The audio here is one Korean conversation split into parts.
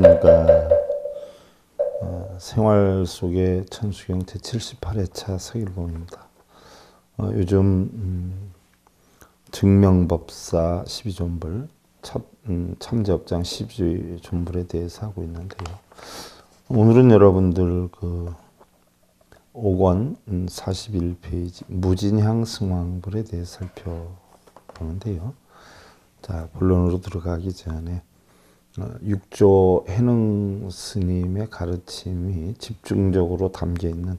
안녕하십니까. 어, 생활 속의 천수경 제78회차 서일봉입니다. 어, 요즘 음, 증명법사 12존불, 참, 음, 참제업장 12존불에 대해서 하고 있는데요. 오늘은 여러분들 그 5권 41페이지 음, 무진향 승왕불에 대해 살펴보는데요. 자, 본론으로 들어가기 전에 어, 육조 해능 스님의 가르침이 집중적으로 담겨 있는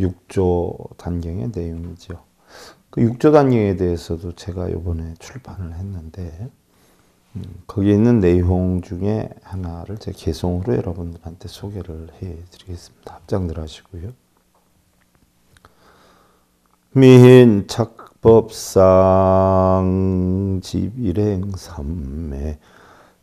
육조 단경의 내용이죠. 그 6조 단경에 대해서도 제가 요번에 출판을 했는데 음, 거기 있는 내용 중에 하나를 제 개성으로 여러분들한테 소개를 해드리겠습니다. 합장들 하시고요. 민착법상 집일행 삼매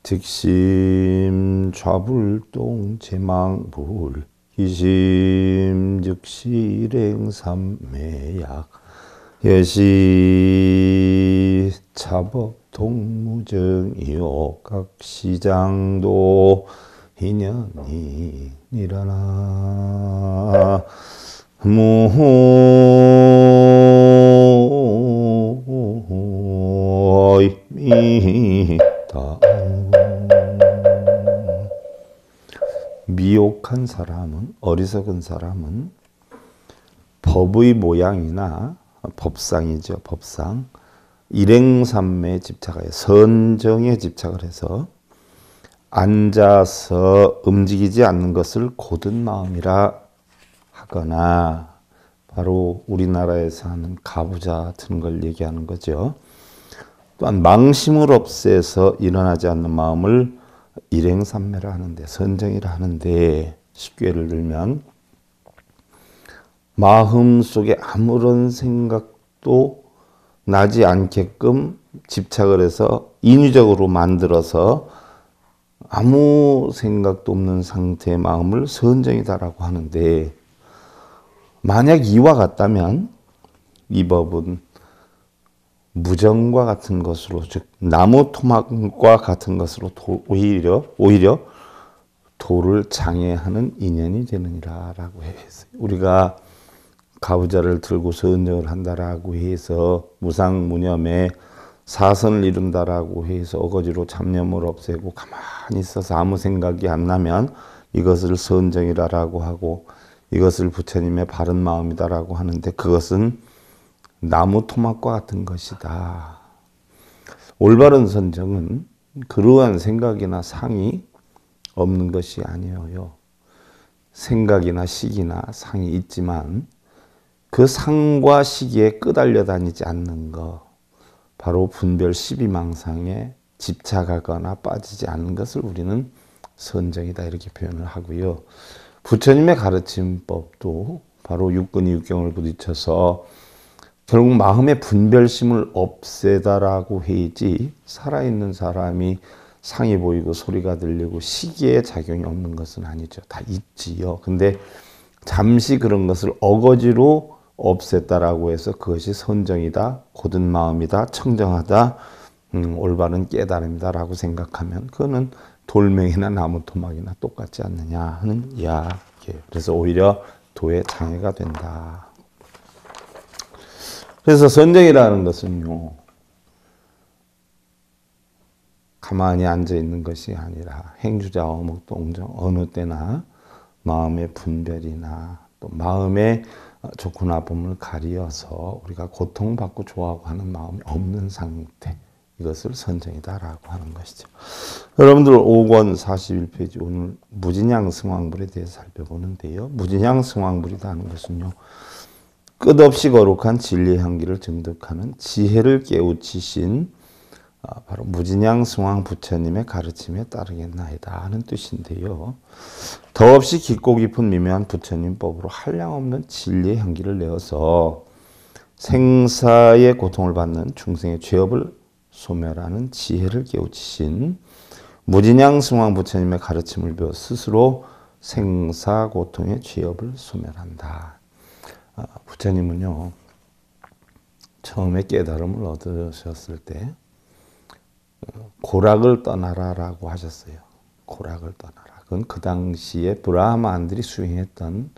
특심 좌불동 제망불 기심 즉시 일행삼매약 예시 차법 동무정이요 각시장도 인연이 일어나 무호 꾀한 사람은 어리석은 사람은 법의 모양이나 법상이죠. 법상 일행삼매에 집착하여 선정에 집착을 해서 앉아서 움직이지 않는 것을 고든 마음이라 하거나 바로 우리나라에서 하는 가부좌 같은 걸 얘기하는 거죠. 또한 망심을 없애서 일어나지 않는 마음을 일행삼매라 하는데 선정이라 하는데 쉽게 예를 들면 마음 속에 아무런 생각도 나지 않게끔 집착을 해서 인위적으로 만들어서 아무 생각도 없는 상태의 마음을 선정이다라고 하는데 만약 이와 같다면 이 법은 무정과 같은 것으로 즉 나무 토막과 같은 것으로 도, 오히려 오히려 도를 장애하는 인연이 되느니라 라고 했어 우리가 가부좌를 들고서 정을 한다라고 해서 무상무념에 사선을 이룬다라고 해서 어거지로 잡념을 없애고 가만히 있어서 아무 생각이 안 나면 이것을 선정이라라고 하고 이것을 부처님의 바른 마음이다라고 하는데 그것은 나무 토막과 같은 것이다. 올바른 선정은 그러한 생각이나 상이 없는 것이 아니어요 생각이나 시기나 상이 있지만 그 상과 시기에 끄달려 다니지 않는 것 바로 분별 12망상에 집착하거나 빠지지 않는 것을 우리는 선정이다 이렇게 표현을 하고요. 부처님의 가르침법도 바로 육근이 육경을 부딪혀서 결국 마음의 분별심을 없애다라고 해야지 살아있는 사람이 상이 보이고 소리가 들리고 시기에 작용이 없는 것은 아니죠. 다 있지요. 근데 잠시 그런 것을 어거지로 없앴다라고 해서 그것이 선정이다, 고든 마음이다, 청정하다, 음, 올바른 깨달음이다라고 생각하면 그거는 돌멩이나 나무 토막이나 똑같지 않느냐 하는 이야기예요. 그래서 오히려 도의 장애가 된다. 그래서 선정이라는 것은요, 가만히 앉아 있는 것이 아니라 행주자 어묵동정 어느 때나 마음의 분별이나 또 마음의 좋고 나쁨을 가리어서 우리가 고통받고 좋아하고 하는 마음이 없는 상태 이것을 선정이다라고 하는 것이죠. 여러분들 5권 41페이지 오늘 무진양 성왕불에 대해서 살펴보는데요. 무진양 성왕불이라는 것은요. 끝없이 거룩한 진리의 향기를 증득하는 지혜를 깨우치신 아, 바로 무진양 승왕 부처님의 가르침에 따르겠나이다 하는 뜻인데요. 더없이 깊고 깊은 미묘한 부처님법으로 한량없는 진리의 향기를 내어서 생사의 고통을 받는 중생의 죄업을 소멸하는 지혜를 깨우치신 무진양 승왕 부처님의 가르침을 배워 스스로 생사 고통의 죄업을 소멸한다. 아, 부처님은요 처음에 깨달음을 얻으셨을 때 고락을 떠나라라고 하셨어요. 고락을 떠나라. 그건 그 당시에 브라마안들이 수행했던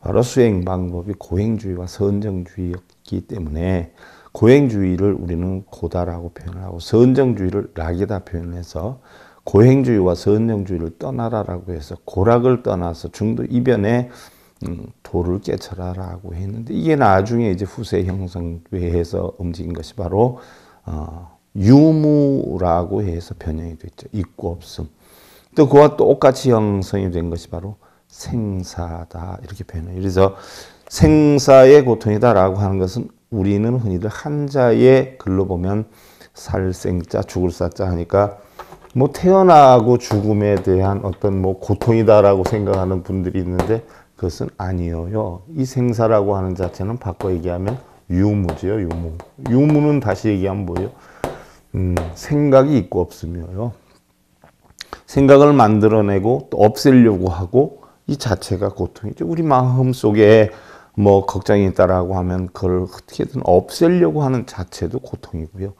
바로 수행 방법이 고행주의와 선정주의였기 때문에 고행주의를 우리는 고다라고 표현하고 선정주의를 락이다 표현해서 고행주의와 선정주의를 떠나라라고 해서 고락을 떠나서 중도 이변에 음, 도를 깨쳐라라고 했는데 이게 나중에 이제 후세 형성회에서 움직인 것이 바로 어, 유무라고 해서 변형이 됐죠. 있고 없음. 또 그와 똑같이 형성이 된 것이 바로 생사다. 이렇게 표현해요. 그래서 생사의 고통이다라고 하는 것은 우리는 흔히들 한자에 글로 보면 살생자, 죽을 사자 하니까 뭐 태어나고 죽음에 대한 어떤 뭐 고통이다라고 생각하는 분들이 있는데 그것은 아니에요. 이 생사라고 하는 자체는 바꿔 얘기하면 유무지요, 유무. 유무는 다시 얘기하면 뭐예요? 음, 생각이 있고 없으며요. 생각을 만들어내고 또 없애려고 하고 이 자체가 고통이죠. 우리 마음 속에 뭐 걱정이 있다라고 하면 그걸 어떻게든 없애려고 하는 자체도 고통이고요.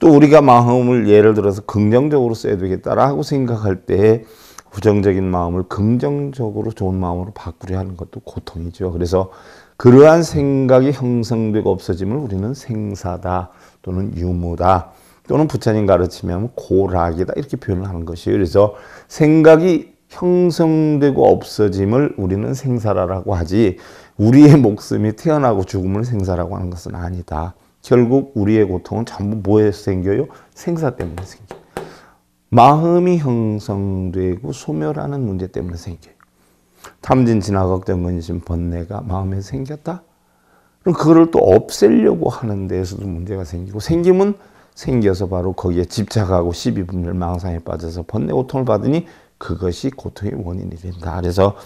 또 우리가 마음을 예를 들어서 긍정적으로 써야 되겠다라고 생각할 때 부정적인 마음을 긍정적으로 좋은 마음으로 바꾸려 하는 것도 고통이죠. 그래서 그러한 생각이 형성되고 없어짐을 우리는 생사다 또는 유무다 또는 부처님 가르침에 하면 고락이다 이렇게 표현을 하는 것이에요. 그래서 생각이 형성되고 없어짐을 우리는 생사라고 라 하지 우리의 목숨이 태어나고 죽음을 생사라고 하는 것은 아니다. 결국 우리의 고통은 전부 뭐에서 생겨요? 생사 때문에 생겨요. 마음이 형성되고 소멸하는 문제 때문에 생겨요. 탐진, 진화, 걱정, 근심, 번뇌가 마음에 생겼다? 그럼 그거를 또 없애려고 하는 데에서도 문제가 생기고 생기면 생겨서 바로 거기에 집착하고 1 2분을 망상에 빠져서 번뇌 고통을 받으니 그것이 고통의 원인이 된다. 그래서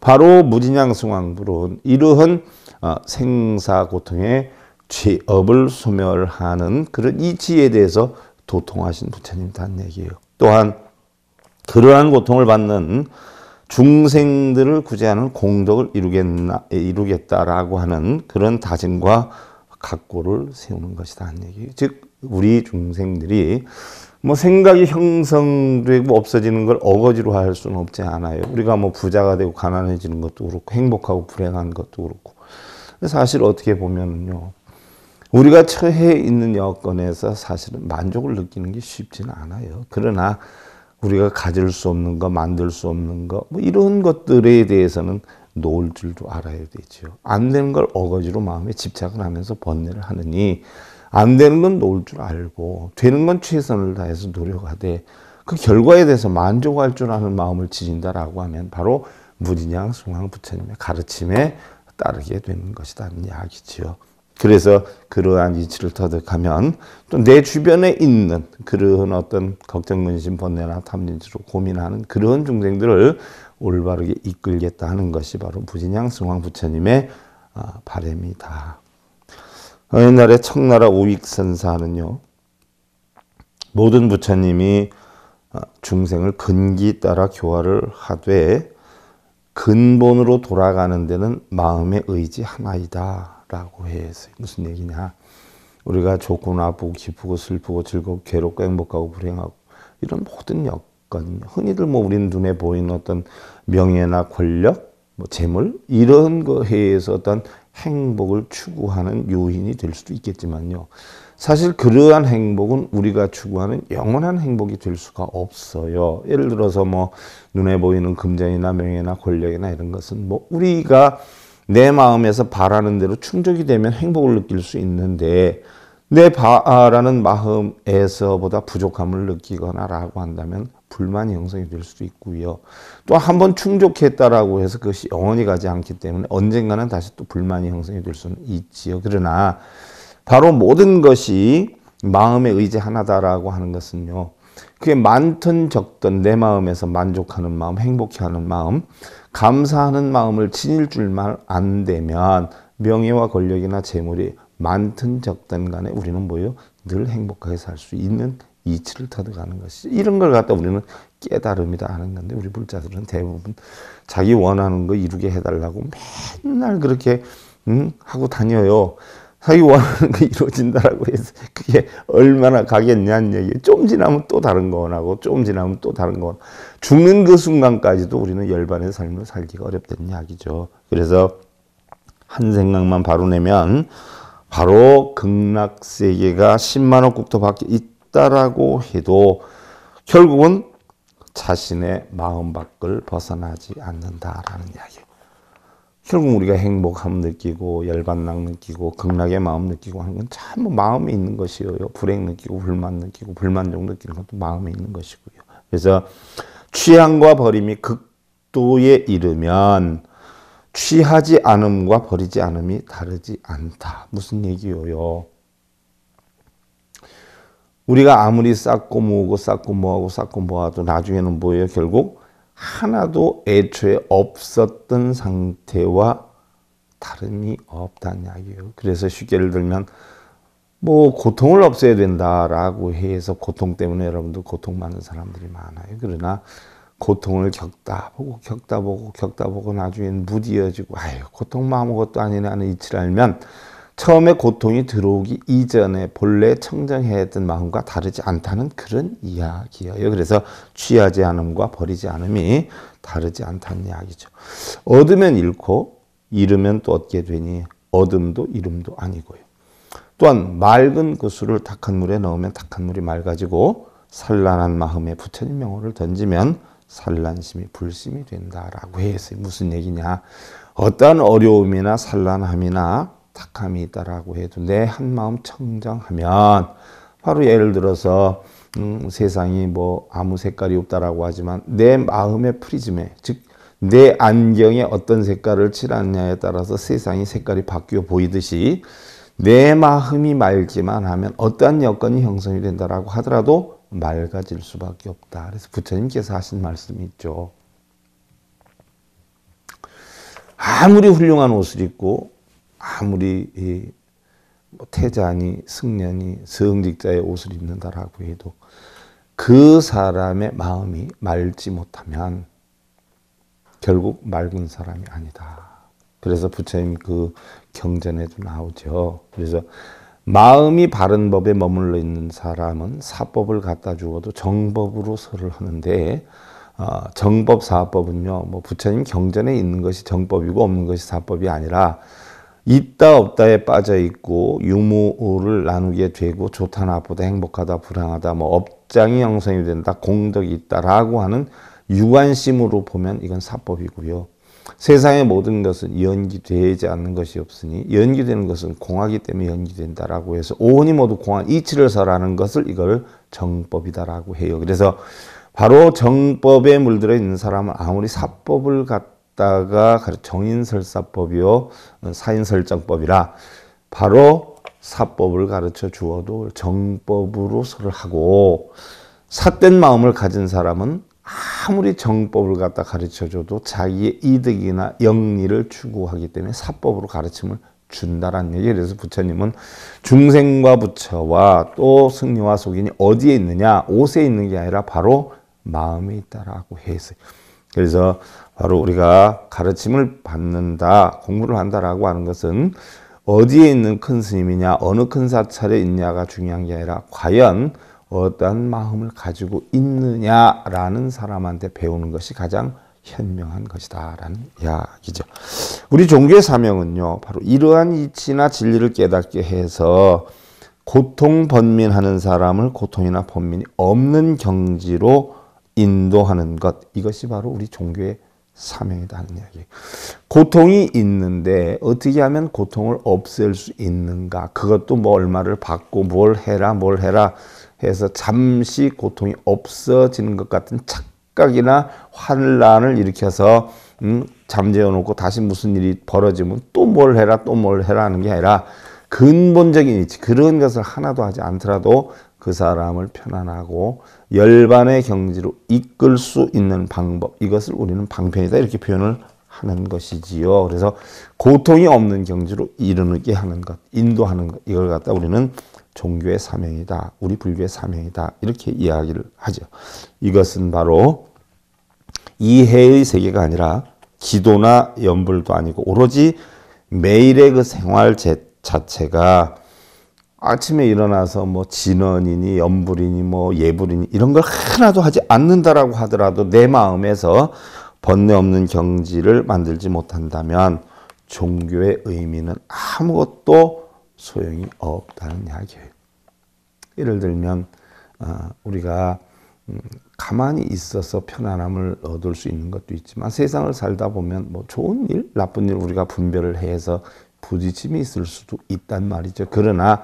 바로 무진양 승왕불은 이러한 어, 생사 고통의 죄업을 소멸하는 그런 이치에 대해서 도통하신 부처님 단 얘기예요. 또한 그러한 고통을 받는 중생들을 구제하는 공덕을 이루겠나, 이루겠다라고 하는 그런 다짐과 각고를 세우는 것이다 하는 얘기예요. 즉 우리 중생들이 뭐 생각이 형성되고 없어지는 걸 어거지로 할 수는 없지 않아요. 우리가 뭐 부자가 되고 가난해지는 것도 그렇고 행복하고 불행한 것도 그렇고 사실 어떻게 보면요 우리가 처해 있는 여건에서 사실은 만족을 느끼는 게 쉽지는 않아요. 그러나 우리가 가질 수 없는 거, 만들 수 없는 거, 뭐 이런 것들에 대해서는 놓을 줄도 알아야 되지안 되는 걸 어거지로 마음에 집착을 하면서 번뇌를 하느니 안 되는 건 놓을 줄 알고 되는 건 최선을 다해서 노력하되 그 결과에 대해서 만족할 줄 아는 마음을 지닌다라고 하면 바로 무진양 승황 부처님의 가르침에 따르게 되는 것이라는 이야기지요. 그래서 그러한 이치를 터득하면 또 내 주변에 있는 그런 어떤 걱정, 근심, 번뇌나 탐진치로 고민하는 그런 중생들을 올바르게 이끌겠다 하는 것이 바로 무진양 성황 부처님의 아, 바램이다. 옛날에 청나라 오익선사는요. 모든 부처님이 어, 중생을 근기 따라 교화를 하되 근본으로 돌아가는 데는 마음의 의지 하나이다 라고 해서 무슨 얘기냐 우리가 좋고 나쁘고 기쁘고 슬프고 즐겁고 괴롭고 행복하고 불행하고 이런 모든 여건 흔히들 뭐우리 눈에 보이는 어떤 명예나 권력 뭐 재물 이런 거에 의해서 어떤 행복을 추구하는 요인이 될 수도 있겠지만요. 사실 그러한 행복은 우리가 추구하는 영원한 행복이 될 수가 없어요. 예를 들어서 뭐 눈에 보이는 금전이나 명예나 권력이나 이런 것은 뭐 우리가 내 마음에서 바라는 대로 충족이 되면 행복을 느낄 수 있는데 내 바라는 마음에서보다 부족함을 느끼거나라고 한다면 불만이 형성이 될 수도 있고요. 또 한 번 충족했다라고 해서 그것이 영원히 가지 않기 때문에 언젠가는 다시 또 불만이 형성이 될 수는 있지요. 그러나 바로 모든 것이 마음의 의지 하나다라고 하는 것은요. 그게 많든 적든 내 마음에서 만족하는 마음, 행복해하는 마음, 감사하는 마음을 지닐 줄만 안 되면 명예와 권력이나 재물이 많든 적든 간에 우리는 뭐예요? 늘 행복하게 살 수 있는 이치를 터득하는 것이 이런 걸 갖다 우리는 깨달음이다 하는 건데 우리 불자들은 대부분 자기 원하는 거 이루게 해달라고 맨날 그렇게 응? 하고 다녀요. 자기 원하는 게 이루어진다라고 해서 그게 얼마나 가겠냐는 얘기. 좀 지나면 또 다른 거 원하고 좀 지나면 또 다른 거. 죽는 그 순간까지도 우리는 열반의 삶을 살기가 어렵다는 이야기죠. 그래서 한 생각만 바로 내면 바로 극락 세계가 10만 원국토 밖에 있 싶다라고 해도 결국은 자신의 마음 밖을 벗어나지 않는다라는 이야기. 결국 우리가 행복함 느끼고 열반락 느끼고 극락의 마음 느끼고 하는 건전 뭐 마음에 있는 것이에요. 불행 느끼고 불만 느끼고 불만족 느끼는 것도 마음에 있는 것이고요. 그래서 취향과 버림이 극도에 이르면 취하지 않음과 버리지 않음이 다르지 않다. 무슨 얘기예요? 우리가 아무리 쌓고 모으고 쌓고 모하고 쌓고 모아도 나중에는 뭐예요? 결국 하나도 애초에 없었던 상태와 다름이 없다는 이야기예요. 그래서 쉽게 예를 들면 뭐 고통을 없애야 된다라고 해서 고통 때문에 여러분도 고통받는 사람들이 많아요. 그러나 고통을 겪다 보고 겪다 보고 겪다 보고 나중엔 무디어지고 아유 고통만 아무것도 아니라는 이치를 알면 처음에 고통이 들어오기 이전에 본래 청정해 했던 마음과 다르지 않다는 그런 이야기예요. 그래서 취하지 않음과 버리지 않음이 다르지 않다는 이야기죠. 얻으면 잃고 잃으면 또 얻게 되니 얻음도 잃음도 아니고요. 또한 맑은 구슬을 그 탁한 물에 넣으면 탁한 물이 맑아지고 산란한 마음에 부처님 명호를 던지면 산란심이 불심이 된다라고 했어요. 무슨 얘기냐? 어떠한 어려움이나 산란함이나 탁함이 있다라고 해도 내 한마음 청정하면 바로 예를 들어서 음, 세상이 뭐 아무 색깔이 없다라고 하지만 내 마음의 프리즘에 즉 내 안경에 어떤 색깔을 칠하느냐에 따라서 세상이 색깔이 바뀌어 보이듯이 내 마음이 맑기만 하면 어떠한 여건이 형성이 된다라고 하더라도 맑아질 수밖에 없다. 그래서 부처님께서 하신 말씀이 있죠. 아무리 훌륭한 옷을 입고 아무리 이 뭐 태자니 승려니 성직자의 옷을 입는다라고 해도 그 사람의 마음이 맑지 못하면 결국 맑은 사람이 아니다. 그래서 부처님 그 경전에도 나오죠. 그래서 마음이 바른 법에 머물러 있는 사람은 사법을 갖다 주어도 정법으로 설을 하는데 어, 정법 사법은요. 뭐 부처님 경전에 있는 것이 정법이고 없는 것이 사법이 아니라 있다 없다에 빠져 있고 유무를 나누게 되고 좋다 나쁘다 행복하다 불행하다 뭐 업장이 형성이 된다 공덕이 있다라고 하는 유관심으로 보면 이건 사법이고요. 세상의 모든 것은 연기되지 않는 것이 없으니 연기되는 것은 공하기 때문에 연기된다라고 해서 오원이 모두 공한 이치를 설하는 것을 이걸 정법이다라고 해요. 그래서 바로 정법에 물들어 있는 사람은 아무리 사법을 갖다 다가 정인설사법이요 어, 사인설정법이라 바로 사법을 가르쳐 주어도 정법으로 설을 하고 삿된 마음을 가진 사람은 아무리 정법을 갖다 가르쳐줘도 자기의 이득이나 영리를 추구하기 때문에 사법으로 가르침을 준다라는 얘기 그래서 부처님은 중생과 부처와 또 승리와 속인이 어디에 있느냐? 옷에 있는 게 아니라 바로 마음에 있다라고 했어요. 그래서 바로 우리가 가르침을 받는다, 공부를 한다라고 하는 것은 어디에 있는 큰 스님이냐, 어느 큰 사찰에 있냐가 중요한 게 아니라 과연 어떠한 마음을 가지고 있느냐라는 사람한테 배우는 것이 가장 현명한 것이다라는 이야기죠. 우리 종교의 사명은요, 바로 이러한 이치나 진리를 깨닫게 해서 고통 번민하는 사람을 고통이나 번민이 없는 경지로 인도하는 것 이것이 바로 우리 종교의 사명이다는 하 이야기. 고통이 있는데 어떻게 하면 고통을 없앨 수 있는가? 그것도 뭐 얼마를 받고 뭘 해라 뭘 해라 해서 잠시 고통이 없어지는 것 같은 착각이나 환란을 일으켜서 음, 잠재워 놓고 다시 무슨 일이 벌어지면 또 뭘 해라 또 뭘 해라 하는 게 아니라 근본적인 이치 그런 것을 하나도 하지 않더라도 그 사람을 편안하고 열반의 경지로 이끌 수 있는 방법 이것을 우리는 방편이다 이렇게 표현을 하는 것이지요. 그래서 고통이 없는 경지로 이르게 하는 것, 인도하는 것 이걸 갖다 우리는 종교의 사명이다. 우리 불교의 사명이다. 이렇게 이야기를 하죠. 이것은 바로 이해의 세계가 아니라 기도나 연불도 아니고 오로지 매일의 그 생활 제 자체가 아침에 일어나서 뭐 진언이니 염불이니 뭐 예불이니 이런 걸 하나도 하지 않는다라고 하더라도 내 마음에서 번뇌 없는 경지를 만들지 못한다면 종교의 의미는 아무것도 소용이 없다는 이야기예요. 예를 들면 어, 우리가 음, 가만히 있어서 편안함을 얻을 수 있는 것도 있지만 세상을 살다 보면 뭐 좋은 일, 나쁜 일 우리가 분별을 해서 부딪힘이 있을 수도 있단 말이죠. 그러나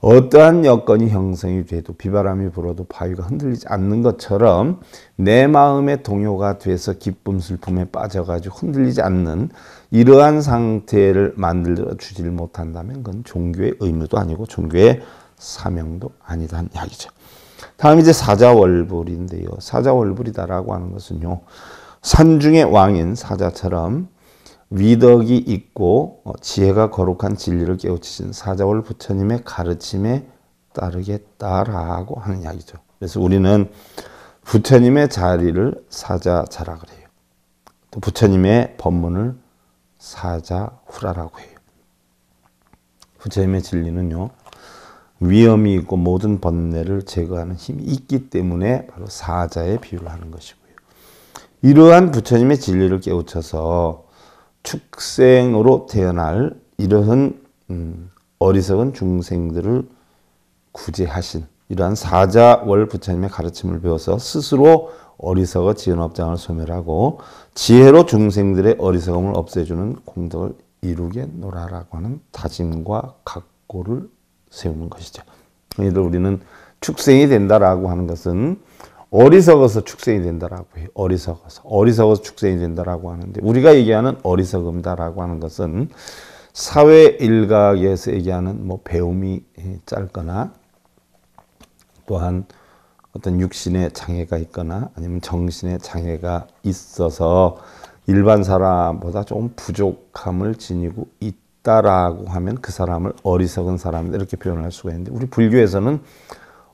어떠한 여건이 형성이 돼도 비바람이 불어도 바위가 흔들리지 않는 것처럼 내 마음의 동요가 돼서 기쁨 슬픔에 빠져가지고 흔들리지 않는 이러한 상태를 만들어 주질 못한다면 그건 종교의 의무도 아니고 종교의 사명도 아니다는 이야기죠. 다음 이제 사자월불인데요. 사자월불이다라고 하는 것은요. 산중의 왕인 사자처럼 위덕이 있고 어, 지혜가 거룩한 진리를 깨우치신 사자월 부처님의 가르침에 따르겠다라고 하는 이야기죠. 그래서 우리는 부처님의 자리를 사자자라 그래요. 또 부처님의 법문을 사자후라라고 해요. 부처님의 진리는요. 위험이 있고 모든 번뇌를 제거하는 힘이 있기 때문에 바로 사자의 비유를 하는 것이고요. 이러한 부처님의 진리를 깨우쳐서 축생으로 태어날 이러한 음, 어리석은 중생들을 구제하신 이러한 사자월 부처님의 가르침을 배워서 스스로 어리석어 지연업장을 소멸하고 지혜로 중생들의 어리석음을 없애주는 공덕을 이루게 놀아라고 하는 다짐과 각고를 세우는 것이죠. 이를 우리는 축생이 된다라고 하는 것은 어리석어서 축생이 된다라고 해요. 어리석어서. 어리석어서 축생이 된다라고 하는데 우리가 얘기하는 어리석음다라고 하는 것은 사회 일각에서 얘기하는 뭐 배움이 예, 짧거나 또한 어떤 육신의 장애가 있거나 아니면 정신의 장애가 있어서 일반 사람보다 조금 부족함을 지니고 있다라고 하면 그 사람을 어리석은 사람이다 이렇게 표현할 수가 있는데 우리 불교에서는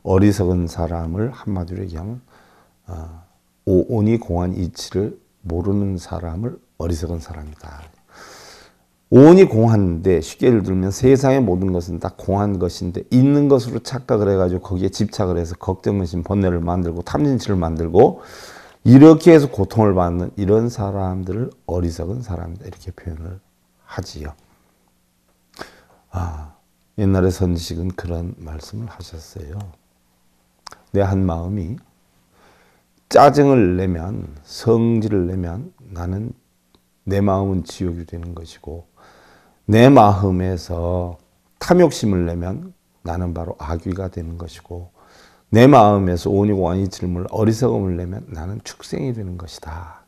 어리석은 사람을 한마디로 얘기하면 아, 오온이 공한 이치를 모르는 사람을 어리석은 사람이다. 오온이 공한데 쉽게 예를 들면 세상의 모든 것은 다 공한 것인데 있는 것으로 착각을 해가지고 거기에 집착을 해서 걱정근심 번뇌를 만들고 탐진치를 만들고 이렇게 해서 고통을 받는 이런 사람들을 어리석은 사람이다 이렇게 표현을 하지요. 아 옛날에 선식은 그런 말씀을 하셨어요. 내 한 마음이 짜증을 내면 성질을 내면 나는 내 마음은 지옥이 되는 것이고 내 마음에서 탐욕심을 내면 나는 바로 악귀가 되는 것이고 내 마음에서 온이고 완니 질물 어리석음을 내면 나는 축생이 되는 것이다.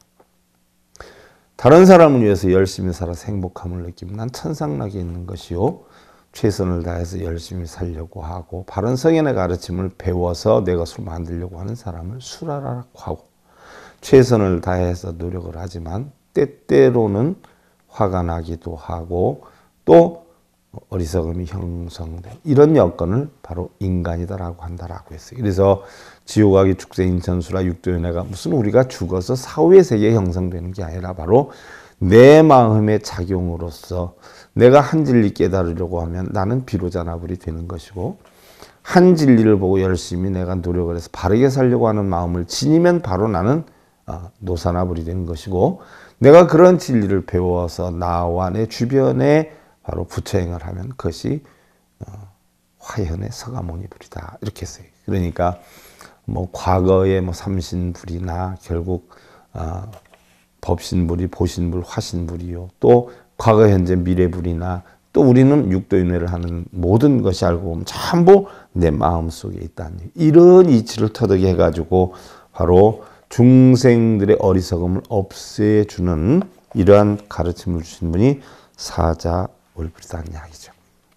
다른 사람을 위해서 열심히 살아 행복함을 느끼면 난 천상락에 있는 것이요. 최선을 다해서 열심히 살려고 하고 바른 성인의 가르침을 배워서 내가 술 만들려고 하는 사람을 술하라고 하고 최선을 다해서 노력을 하지만 때때로는 화가 나기도 하고 또 어리석음이 형성된 이런 여건을 바로 인간이다라고 한다라고 했어요. 그래서 지옥하기 축세 인천수라 육조연애가 무슨 우리가 죽어서 사후의 세계에 형성되는 게 아니라 바로 내 마음의 작용으로서 내가 한 진리 깨달으려고 하면 나는 비로자나불이 되는 것이고 한 진리를 보고 열심히 내가 노력을 해서 바르게 살려고 하는 마음을 지니면 바로 나는 아, 노사나불이 되는 것이고 내가 그런 진리를 배워서 나와 내 주변에 바로 부처행을 하면 그것이 어, 화현의 서가모니불이다 이렇게 써요. 그러니까 뭐 과거의 뭐 삼신불이나 결국 아, 법신불이 보신불 화신불이요 또 과거, 현재, 미래불이나 또 우리는 육도인회를 하는 모든 것이 알고 보면 전부 내 마음속에 있다는 이런 이치를 터득해 가지고 바로 중생들의 어리석음을 없애주는 이러한 가르침을 주신 분이 사자 올불산약이죠.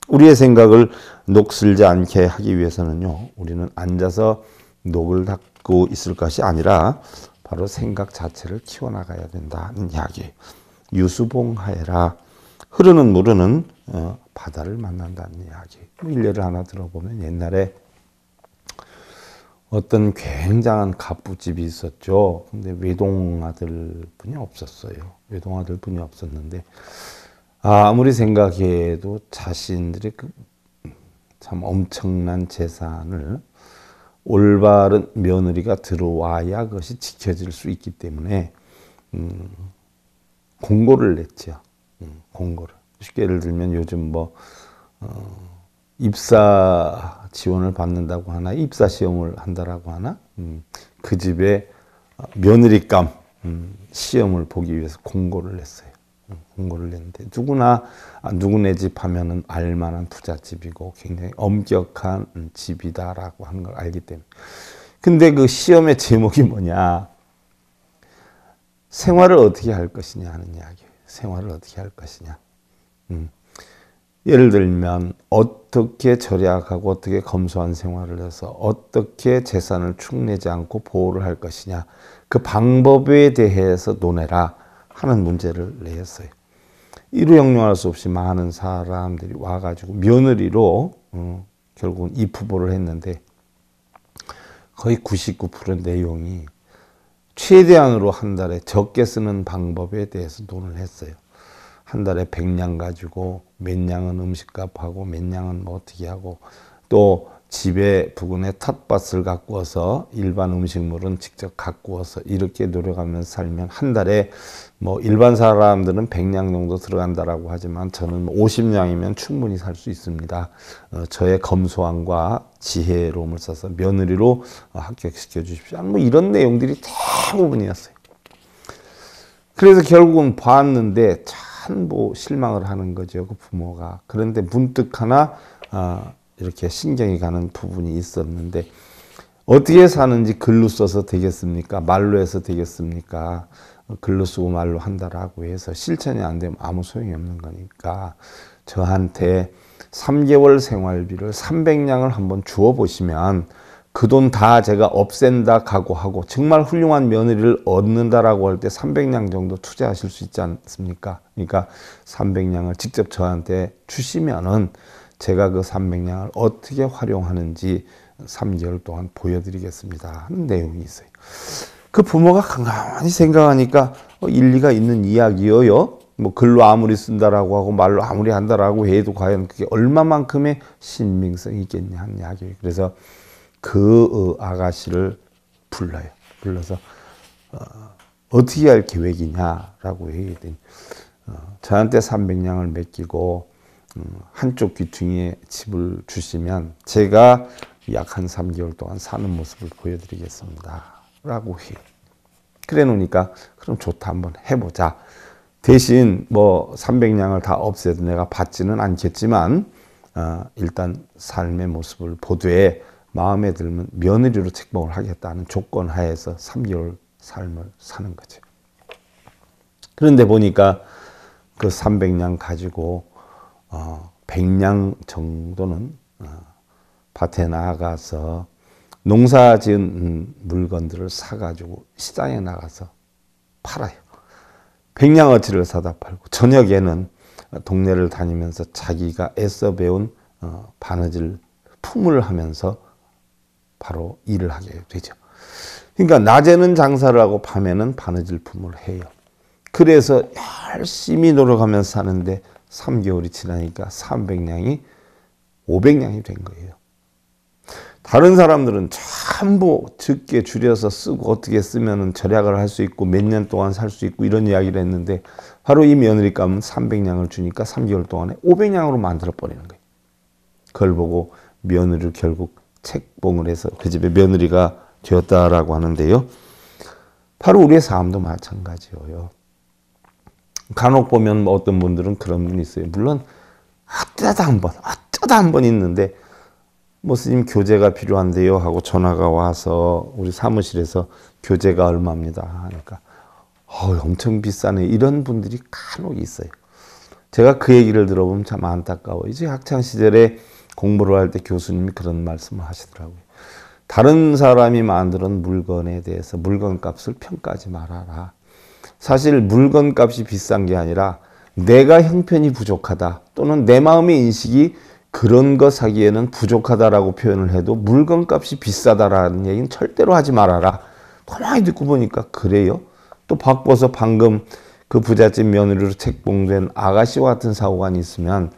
우리의 생각을 녹슬지 않게 하기 위해서는요. 우리는 앉아서 녹을 닦고 있을 것이 아니라 바로 생각 자체를 키워나가야 된다는 이야기 유수봉하에라. 흐르는 물은 어, 바다를 만난다는 이야기. 일례를 하나 들어보면 옛날에 어떤 굉장한 갑부집이 있었죠. 근데 외동 아들 분이 없었어요. 외동 아들 분이 없었는데 아무리 생각해도 자신들이 그 참 엄청난 재산을 올바른 며느리가 들어와야 그것이 지켜질 수 있기 때문에 음, 공고를 냈죠 예, 공고를. 쉽게 예를 들면 요즘 뭐, 어, 입사 지원을 받는다고 하나, 입사 시험을 한다라고 하나, 음, 그 집에 어, 며느리감 음, 시험을 보기 위해서 공고를 냈어요. 음, 공고를 냈는데 누구나 아, 누구네 집 하면은 알만한 부잣집이고 굉장히 엄격한 음, 집이다라고 하는 걸 알기 때문에 근데 그 시험의 제목이 뭐냐 생활을 어떻게 할 것이냐 하는 이야기. 생활을 어떻게 할 것이냐. 음. 예를 들면 어떻게 절약하고 어떻게 검소한 생활을 해서 어떻게 재산을 축내지 않고 보호를 할 것이냐 그 방법에 대해서 논해라 하는 문제를 내었어요. 이루 영용할 수 없이 많은 사람들이 와가지고 며느리로 어, 결국은 이 후보를 했는데 거의 99% 내용이 최대한으로 한 달에 적게 쓰는 방법에 대해서 논을 했어요. 한 달에 100량 가지고 몇냥은 음식값하고 몇냥은뭐 어떻게 하고 또 집에 부근에 텃밭을 가꾸어서 일반 음식물은 직접 가꾸어서 이렇게 노력하면서 살면 한 달에 뭐 일반 사람들은 100량 정도 들어간다라고 하지만 저는 50량이면 충분히 살 수 있습니다. 어, 저의 검소함과 지혜로움을 써서 며느리로 어, 합격시켜 주십시오. 뭐 이런 내용들이 대부분이었어요. 그래서 결국은 봤는데 참 뭐 실망을 하는 거죠. 그 부모가. 그런데 문득 하나 어, 이렇게 신경이 가는 부분이 있었는데 어떻게 사는지 글로 써서 되겠습니까? 말로 해서 되겠습니까? 글로 쓰고 말로 한다라고 해서 실천이 안 되면 아무 소용이 없는 거니까 저한테 3개월 생활비를 300냥을 한번 주어 보시면 그 돈 다 제가 없앤다 각오하고 정말 훌륭한 며느리를 얻는다라고 할 때 300냥 정도 투자하실 수 있지 않습니까? 그러니까 300냥을 직접 저한테 주시면은 제가 그 삼백냥을 어떻게 활용하는지 3개월 동안 보여드리겠습니다 하는 내용이 있어요. 그 부모가 가만히 생각하니까 어, 일리가 있는 이야기여요. 뭐 글로 아무리 쓴다라고 하고 말로 아무리 한다라고 해도 과연 그게 얼마만큼의 신빙성이 있겠냐 하는 이야기. 그래서 그 어, 아가씨를 불러요. 불러서 어, 떻게할 계획이냐라고 얘기했더니 어, 저한테 300냥을 맡기고 한쪽 귀퉁이에 칩을 주시면 제가 약 한 3개월 동안 사는 모습을 보여드리겠습니다. 라고 해요. 그래 놓으니까 그럼 좋다 한번 해보자. 대신 뭐 300냥을 다 없애도 내가 받지는 않겠지만 어, 일단 삶의 모습을 보되 마음에 들면 며느리로 책봉을 하겠다는 조건 하에서 3개월 삶을 사는 거죠. 그런데 보니까 그 300냥 가지고 어, 백량 정도는 어, 밭에 나가서 농사 지은 음, 물건들을 사가지고 시장에 나가서 팔아요. 백냥어치를 사다 팔고 저녁에는 동네를 다니면서 자기가 애써 배운 어, 바느질 품을 하면서 바로 일을 하게 되죠. 그러니까 낮에는 장사를 하고 밤에는 바느질 품을 해요. 그래서 열심히 노력하면서 사는데 3개월이 지나니까 3 0 0냥이5 0 0냥이된 거예요. 다른 사람들은 전부 적게 줄여서 쓰고 어떻게 쓰면 절약을 할 수 있고 몇 년 동안 살 수 있고 이런 이야기를 했는데 바로 이 며느리 감은 300냥을 주니까 3개월 동안에 500냥으로 만들어 버리는 거예요. 그걸 보고 며느리를 결국 책봉을 해서 그 집의 며느리가 되었다라고 하는데요. 바로 우리의 삶도 마찬가지예요. 간혹 보면 뭐 어떤 분들은 그런 분이 있어요. 물론 어쩌다 한 번, 어쩌다 한 번 있는데 뭐 스님 교재가 필요한데요 하고 전화가 와서 우리 사무실에서 교재가 얼마입니다 하니까 어, 엄청 비싸네 이런 분들이 간혹 있어요. 제가 그 얘기를 들어보면 참 안타까워. 이제 학창 시절에 공부를 할 때 교수님이 그런 말씀을 하시더라고요. 다른 사람이 만드 물건에 대해서 물건값을 평가하지 말아라. 사실 물건 값이 비싼 게 아니라 내가 형편이 부족하다 또는 내 마음의 인식이 그런 거 사기에는 부족하다라고 표현을 해도 물건 값이 비싸다라는 얘기는 절대로 하지 말아라. 가만히 듣고 보니까 그래요? 또 바꿔서 방금 그 부잣집 며느리로 책봉된 아가씨와 같은 사고관이 있으면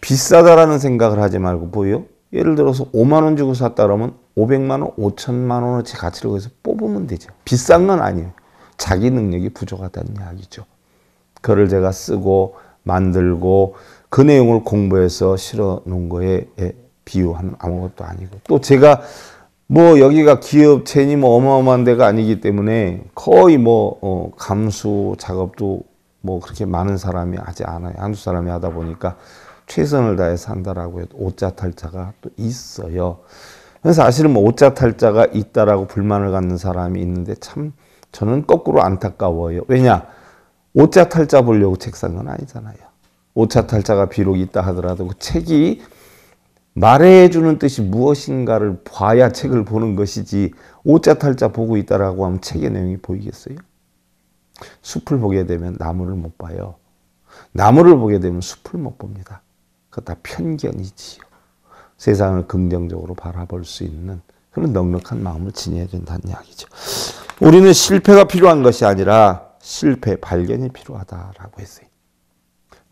비싸다라는 생각을 하지 말고 보여? 예를 들어서 5만 원 주고 샀다 그러면 500만 원, 5천만 원어치 가치를 거기서 뽑으면 되죠. 비싼 건 아니에요. 자기 능력이 부족하다는 이야기죠. 글을 제가 쓰고 만들고 그 내용을 공부해서 실어 놓은 거에 비유하면 아무것도 아니고 또 제가 뭐 여기가 기업체니 뭐 어마어마한 데가 아니기 때문에 거의 뭐 어, 감수 작업도 뭐 그렇게 많은 사람이 하지 않아요. 한두 사람이 하다 보니까 최선을 다해서 한다라고 해도 오자탈자가 또 있어요. 그래서 사실은 뭐 오자탈자가 있다라고 불만을 갖는 사람이 있는데 참 저는 거꾸로 안타까워요. 왜냐? 5자 탈자 보려고 책 산 건 아니잖아요. 5자 탈자가 비록 있다 하더라도 그 책이 말해주는 뜻이 무엇인가를 봐야 책을 보는 것이지 5자 탈자 보고 있다라고 하면 책의 내용이 보이겠어요? 숲을 보게 되면 나무를 못 봐요. 나무를 보게 되면 숲을 못 봅니다. 그 다 편견이지요. 세상을 긍정적으로 바라볼 수 있는 그런 넉넉한 마음을 지녀야 된다는 이야기죠. 우리는 실패가 필요한 것이 아니라 실패 발견이 필요하다라고 했어요.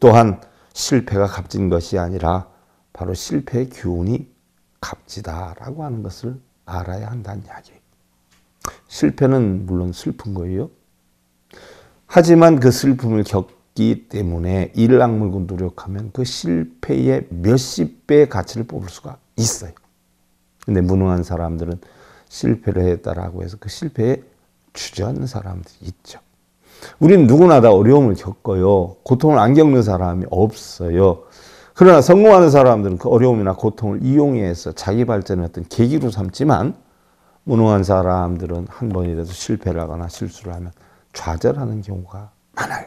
또한 실패가 값진 것이 아니라 바로 실패의 교훈이 값지다라고 하는 것을 알아야 한다는 이야기. 실패는 물론 슬픈 거예요. 하지만 그 슬픔을 겪기 때문에 이를 물고 노력하면 그 실패의 몇십 배의 가치를 뽑을 수가 있어요. 근데 무능한 사람들은 실패를 했다라고 해서 그 실패에 주저하는 사람들이 있죠. 우린 누구나 다 어려움을 겪어요. 고통을 안 겪는 사람이 없어요. 그러나 성공하는 사람들은 그 어려움이나 고통을 이용해서 자기 발전의 어떤 계기로 삼지만 무능한 사람들은 한 번이라도 실패를 하거나 실수를 하면 좌절하는 경우가 많아요.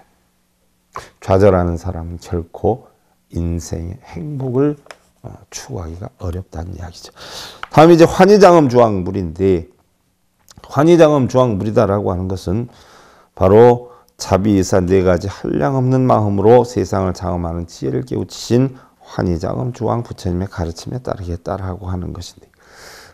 좌절하는 사람은 결코 인생의 행복을 어, 추구하기가 어렵다는 이야기죠. 다음 이제 환희장엄 주황물인데 환희장엄 주황 무리다라고 하는 것은 바로 자비이사 네 가지 한량없는 마음으로 세상을 장엄하는 지혜를 깨우치신 환희장엄 주황 부처님의 가르침에 따르겠다라고 하는 것인데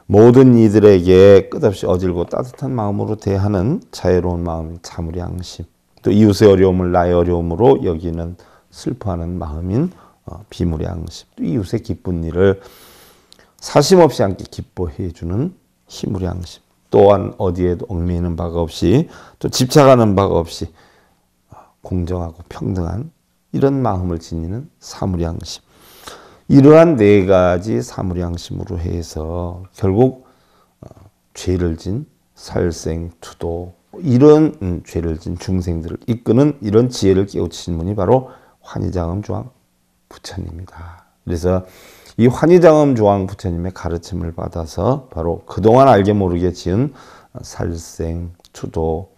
모든 이들에게 끝없이 어질고 따뜻한 마음으로 대하는 자유로운 마음인 자무량심 또 이웃의 어려움을 나의 어려움으로 여기는 슬퍼하는 마음인 어, 비무량심 또 이웃의 기쁜 일을 사심 없이 함께 기뻐해 주는 희무량심 또한 어디에도 얽매이는 바가 없이 또 집착하는 바가 없이 어, 공정하고 평등한 이런 마음을 지니는 사무량심. 이러한 네 가지 사무량심으로 해서 결국 어, 죄를 진 살생, 투도 이런 음, 죄를 진 중생들을 이끄는 이런 지혜를 깨우치신 분이 바로 환희장엄 조항 부처님입니다. 그래서 이 환희장엄 조항 부처님의 가르침을 받아서 바로 그동안 알게 모르게 지은 살생, 추도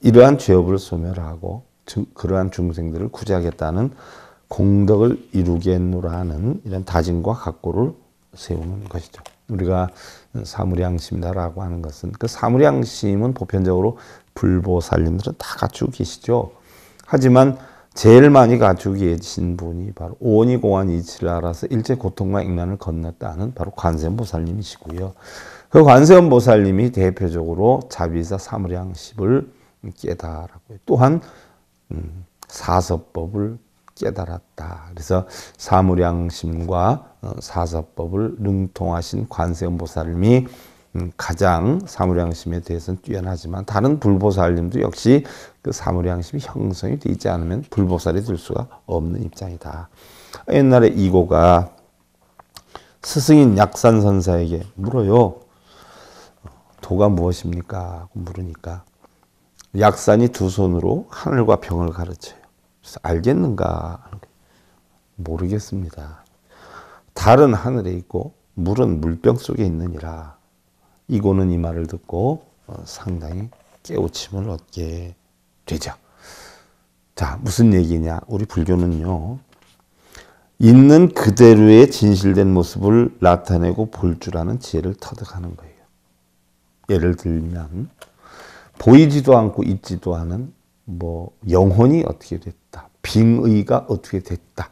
이러한 죄업을 소멸하고 그러한 중생들을 구제하겠다는 공덕을 이루겠노라는 이런 다짐과 각고를 세우는 것이죠. 우리가 사무량심이다라고 하는 것은 그 사무량심은 보편적으로 불보살님들은 다 갖추고 계시죠. 하지만 제일 많이 가지고 계신 분이 바로 오니 공안 이치를 알아서 일제 고통과 인간을건넸다는 바로 관세음보살님이시고요. 그 관세음보살님이 대표적으로 자비사 사무량십을 깨달았고요. 또한 음, 사서법을 깨달았다. 그래서 사무량심과 어, 사서법을 능통하신 관세음보살님이 음, 가장 사물양심에 대해서는 뛰어나지만 다른 불보살님도 역시 그 사물양심이 형성이 되지 않으면 불보살이 될 수가 없는 입장이다. 옛날에 이고가 스승인 약산 선사에게 물어요. 도가 무엇입니까? 물으니까 약산이 두 손으로 하늘과 병을 가르쳐요. 알겠는가? 모르겠습니다. 달은 하늘에 있고 물은 물병 속에 있느니라. 이고는 이 말을 듣고 어, 상당히 깨우침을 얻게 되죠. 자, 무슨 얘기냐? 우리 불교는요. 있는 그대로의 진실된 모습을 나타내고 볼 줄 아는 지혜를 터득하는 거예요. 예를 들면 보이지도 않고 있지도 않은 뭐 영혼이 어떻게 됐다. 빙의가 어떻게 됐다.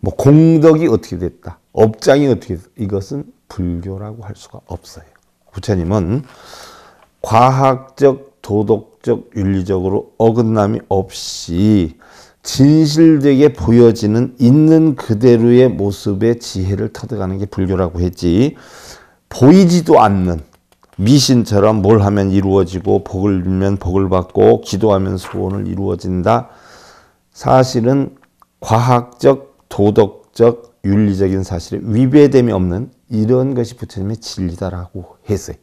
뭐 공덕이 어떻게 됐다. 업장이 어떻게 됐다. 이것은 불교라고 할 수가 없어요. 부처님은 과학적, 도덕적, 윤리적으로 어긋남이 없이 진실되게 보여지는 있는 그대로의 모습의 지혜를 터득하는 게 불교라고 했지 보이지도 않는 미신처럼 뭘 하면 이루어지고 복을 빌면 복을 받고 기도하면 소원을 이루어진다. 사실은 과학적, 도덕적, 윤리적인 사실에 위배됨이 없는 이런 것이 부처님의 진리다라고 했어요.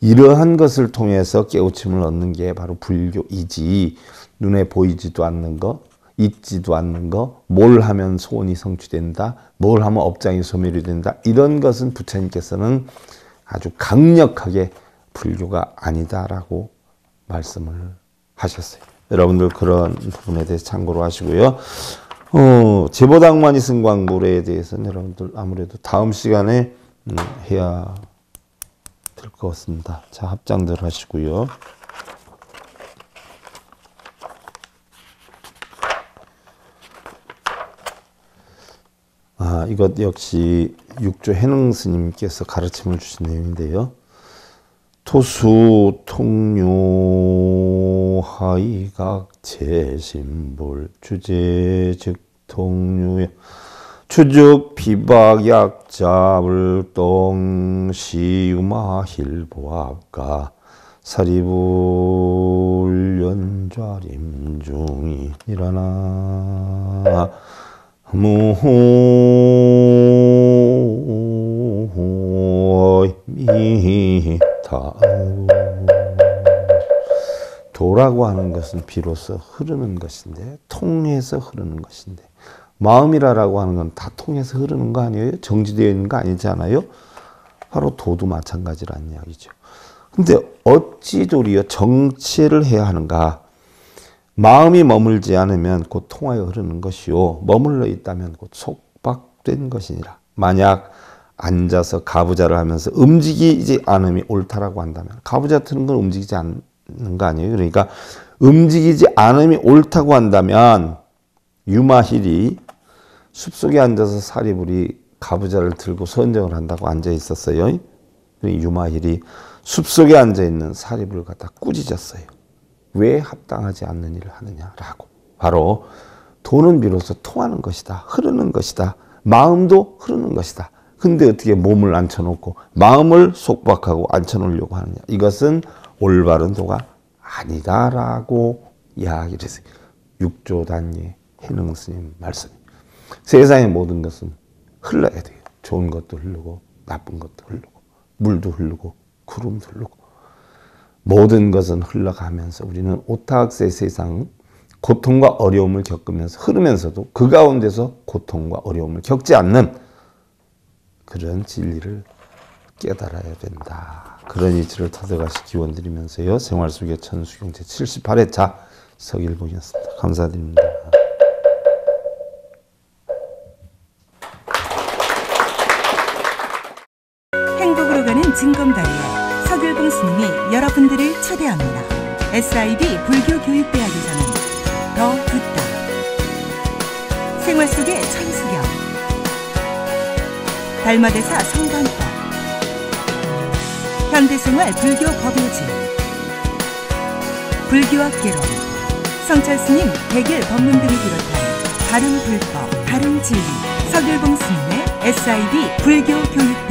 이러한 것을 통해서 깨우침을 얻는 게 바로 불교이지 눈에 보이지도 않는 거, 있지도 않는 거, 뭘 하면 소원이 성취된다, 뭘 하면 업장이 소멸이 된다 이런 것은 부처님께서는 아주 강력하게 불교가 아니다라고 말씀을 하셨어요. 여러분들 그런 부분에 대해 참고로 하시고요. 어, 제보당만이 쓴 광고에 대해서는 여러분들 아무래도 다음 시간에 음, 해야 될 것 같습니다. 자, 합장들 하시고요. 아, 이것 역시 육조 해능 스님께서 가르침을 주신 내용인데요. 토수 통료 무하이각 재심불 주제즉 동유야 추적 비박 약잡을 동시우마 힐보합가 사리불연좌림중이 일어나 무호이 도라고 하는 것은 비로소 흐르는 것인데 통해서 흐르는 것인데 마음이라라고 하는 건 다 통해서 흐르는 거 아니에요? 정지되어 있는 거 아니잖아요? 바로 도도 마찬가지란 이야기죠. 근데 어찌 도리어 정체를 해야 하는가? 마음이 머물지 않으면 곧 통하여 흐르는 것이요. 머물러 있다면 곧 속박된 것이니라. 만약 앉아서 가부좌를 하면서 움직이지 않음이 옳다라고 한다면 가부좌 트는 건 움직이지 않, 있는거 아니에요. 그러니까 움직이지 않음이 옳다고 한다면 유마힐이 숲속에 앉아서 사리불이 가부좌를 들고 선정을 한다고 앉아 있었어요. 그러니까 유마힐이 숲속에 앉아 있는 사리불을 갖다 꾸짖었어요. 왜 합당하지 않는 일을 하느냐라고. 바로 돈은 비로소 통하는 것이다. 흐르는 것이다. 마음도 흐르는 것이다. 근데 어떻게 몸을 앉혀놓고 마음을 속박하고 앉혀놓으려고 하느냐. 이것은 올바른 도가 아니다라고 이야기를 했어요. 6조 단위 희능 스님 말씀. 세상의 모든 것은 흘러야 돼요. 좋은 것도 흐르고 나쁜 것도 흐르고 물도 흐르고 구름도 흐르고 모든 것은 흘러가면서 우리는 오타학세 세상 고통과 어려움을 겪으면서 흐르면서도 그 가운데서 고통과 어려움을 겪지 않는 그런 진리를 깨달아야 된다. 그런 이치를 터득하시 기원드리면서요. 생활 속의 천수경 제 78회차 서일봉이었습니다. 감사드립니다. SIB 불교교육대학이 전는더 듣다. 생활 속의 천수경 달마대사 성관 현대생활 불교 법요지 불교와 기록 성철스님 백일 법문 등을 비롯한 바른 불법, 바른 진리, 서글봉 스님의 s i d 불교 교육